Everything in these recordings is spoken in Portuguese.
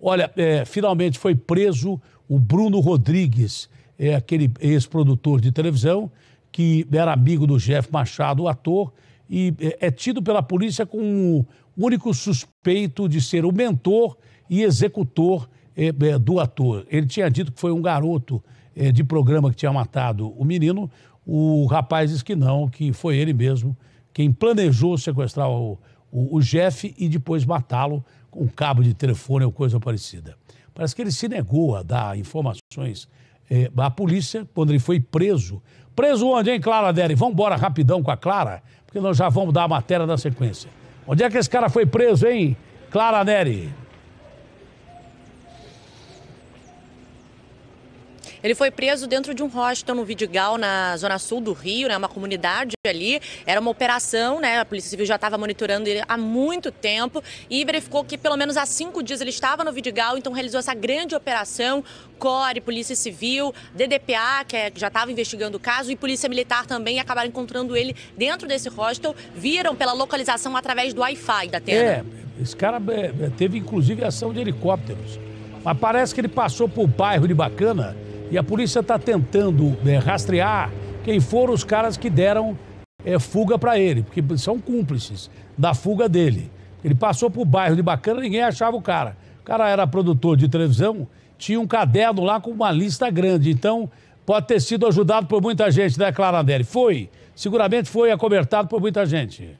Olha, é, finalmente foi preso o Bruno Rodrigues, é aquele ex-produtor de televisão que era amigo do Jeff Machado, o ator, e é, é tido pela polícia como o único suspeito de ser o mentor e executor é, é, do ator. Ele tinha dito que foi um garoto é, de programa que tinha matado o menino. O rapaz diz que não, que foi ele mesmo quem planejou sequestrar o, o, o Jeff e depois matá-lo com um cabo de telefone ou coisa parecida. Parece que ele se negou a dar informações eh, à polícia quando ele foi preso. Preso onde, hein, Clara Dere? Vamos embora rapidão com a Clara, porque nós já vamos dar a matéria na sequência. Onde é que esse cara foi preso, hein, Clara Nery? Ele foi preso dentro de um hostel no Vidigal, na zona sul do Rio, né, uma comunidade ali. Era uma operação, né? A Polícia Civil já estava monitorando ele há muito tempo e verificou que pelo menos há cinco dias ele estava no Vidigal, então realizou essa grande operação. CORE, Polícia Civil, DDPA, que é, já estava investigando o caso, e Polícia Militar também acabaram encontrando ele dentro desse hostel. Viram pela localização através do Wi-Fi da tela. É, esse cara é, é, teve inclusive ação de helicópteros. Mas parece que ele passou por bairro de Bacana e a polícia está tentando é, rastrear quem foram os caras que deram é, fuga para ele, porque são cúmplices da fuga dele. Ele passou por bairro de Bacana, ninguém achava o cara. O cara era produtor de televisão, tinha um caderno lá com uma lista grande. Então, pode ter sido ajudado por muita gente, né, Clara Foi. Seguramente foi acobertado por muita gente.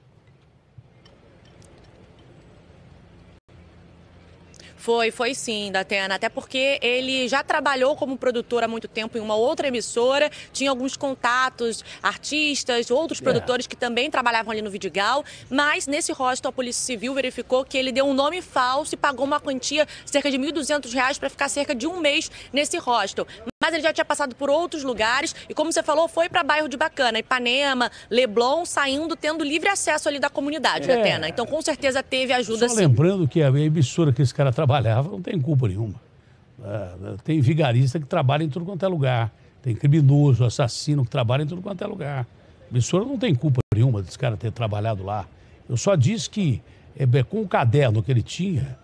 Foi, foi sim, Datena, até porque ele já trabalhou como produtor há muito tempo em uma outra emissora, tinha alguns contatos, artistas, outros é. produtores que também trabalhavam ali no Vidigal, mas nesse rosto a Polícia Civil verificou que ele deu um nome falso e pagou uma quantia cerca de R$ 1.200 para ficar cerca de um mês nesse hostel. Mas ele já tinha passado por outros lugares e, como você falou, foi para bairro de Bacana, Ipanema, Leblon, saindo, tendo livre acesso ali da comunidade, é. né, Tena? Então, com certeza teve ajuda. Só sim. lembrando que a emissora que esse cara trabalhava não tem culpa nenhuma. É, tem vigarista que trabalha em tudo quanto é lugar. Tem criminoso, assassino que trabalha em tudo quanto é lugar. A emissora não tem culpa nenhuma desse cara ter trabalhado lá. Eu só disse que, é, é, com o caderno que ele tinha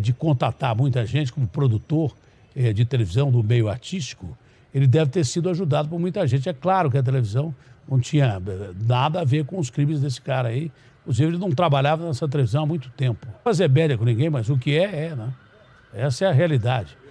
de contatar muita gente como produtor, eh, de televisão, do meio artístico, ele deve ter sido ajudado por muita gente. É claro que a televisão não tinha eh, nada a ver com os crimes desse cara aí. Inclusive, ele não trabalhava nessa televisão há muito tempo. Fazer média com ninguém, mas o que é, é, né? Essa é a realidade.